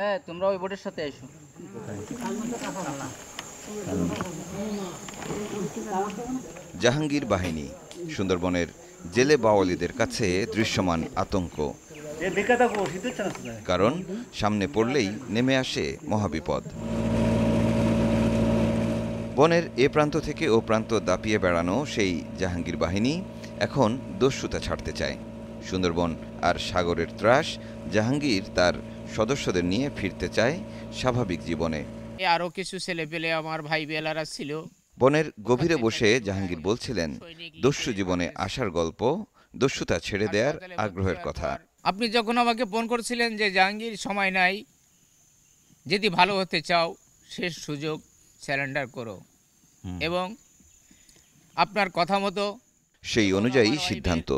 হ্যাঁ তোমরা ওই বোটের সাথে জাহাঙ্গীর বাহিনী সুন্দরবনের জেলে বাওয়ালিদের কাছে দৃশ্যমান আতঙ্ক কারণ সামনে পড়লেই নেমে আসে মহাবিপদ বনের এ প্রান্ত থেকে ও প্রান্ত দাপিয়ে বেড়ানো সেই জাহাঙ্গীর বাহিনী এখন দস্যুতা ছাড়তে চায় সুন্দরবন আর সাগরের ত্রাস জাহাঙ্গীর তার সদস্যদের নিয়ে ফিরতে চায় স্বাভাবিক জীবনে আরও কিছু ছেলেপেলে আমার ভাই বেলারা ছিল বনের গভীরে বসে জাহাঙ্গীর বলছিলেন দস্যু জীবনে আসার গল্প দস্যুতা ছেড়ে দেওয়ার আগ্রহের কথা আপনি যখন আমাকে ফোন করছিলেন যে জাহাঙ্গীর সময় নাই যদি ভালো হতে চাও শেষ সুযোগ স্যারেন্ডার করো এবং আপনার কথা মতো সেই অনুযায়ী সিদ্ধান্ত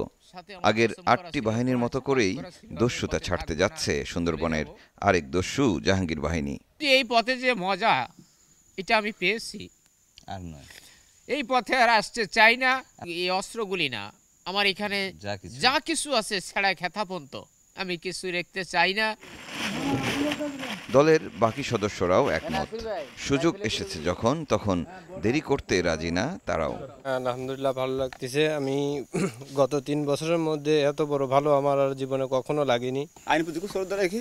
আগের আটটি বাহিনীর মতো করেই দস্যুতা ছাড়তে যাচ্ছে সুন্দরবনের আরেক দস্যু জাহাঙ্গীর বাহিনী এই পথে যে মজা এটা আমি পেয়েছি আর নয় এই পথে আর আসতে চাই না এই অস্ত্রগুলি না আমার এখানে যা কিছু আছে ছেঁড়া খেথা পর্যন্ত আমি কিছু রেখতে চাই না দলের বাকি সদস্যরাও একমত সুযোগ এসেছে যখন তখন দেরি করতে রাজি না তারাও আলহামদুলিল্লাহ ভালো লাগতেছে আমি গত তিন বছরের মধ্যে এত বড় ভালো আমার আর জীবনে কখনো লাগেনি আইন প্রতি শ্রদ্ধা রেখে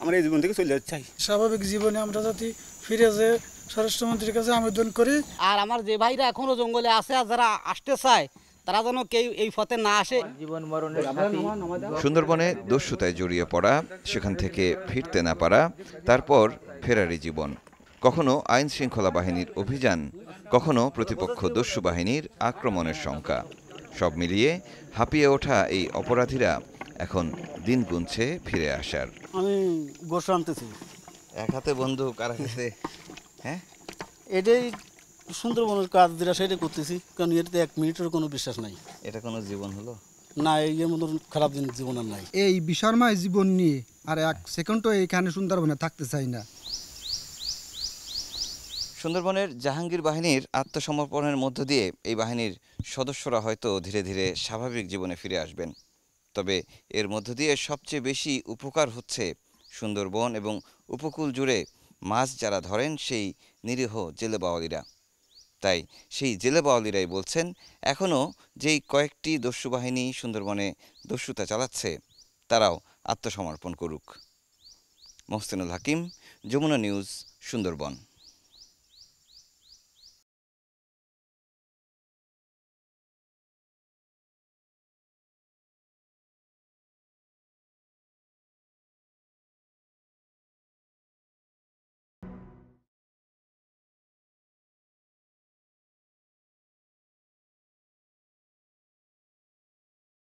আমার এই জীবন থেকে চলে যাচ্ছি স্বাভাবিক জীবনে আমরা যদি ফিরে যে স্বরাষ্ট্রমন্ত্রীর কাছে আবেদন করি আর আমার যে ভাইরা এখনো জঙ্গলে আছে আর যারা আসতে চায় তারা যেন কেউ এই পথে না আসে সুন্দরবনে দস্যুতায় জড়িয়ে পড়া সেখান থেকে ফিরতে না পারা তারপর ফেরারি জীবন কখনো আইন শৃঙ্খলা বাহিনীর অভিযান কখনো প্রতিপক্ষ দস্যু বাহিনীর আক্রমণের শঙ্কা সব মিলিয়ে হাঁপিয়ে ওঠা এই অপরাধীরা এখন দিন গুনছে ফিরে আসার আমি গোস আনতেছি এক হাতে বন্ধু আর হাতে হ্যাঁ এটাই সুন্দরবনের কাজ যেটা সেটা করতেছি কারণ এটাতে এক মিনিটের কোনো বিশ্বাস নাই এটা কোনো জীবন হলো না এই মতন খারাপ দিন জীবন আর নাই এই বিশর্মায় জীবন নিয়ে আর এক সেকেন্ডও এখানে সুন্দরবনে থাকতে চাই না সুন্দরবনের জাহাঙ্গীর বাহিনীর আত্মসমর্পণের মধ্য দিয়ে এই বাহিনীর সদস্যরা হয়তো ধীরে ধীরে স্বাভাবিক জীবনে ফিরে আসবেন তবে এর মধ্য দিয়ে সবচেয়ে বেশি উপকার হচ্ছে সুন্দরবন এবং উপকূল জুড়ে মাছ যারা ধরেন সেই নিরীহ জেলে বাওয়ালিরা তাই সেই জেলে বাওয়ালিরাই বলছেন এখনও যেই কয়েকটি দস্যু বাহিনী সুন্দরবনে দস্যুতা চালাচ্ছে তারাও আত্মসমর্পণ করুক মোহসেনুল হাকিম যমুনা নিউজ সুন্দরবন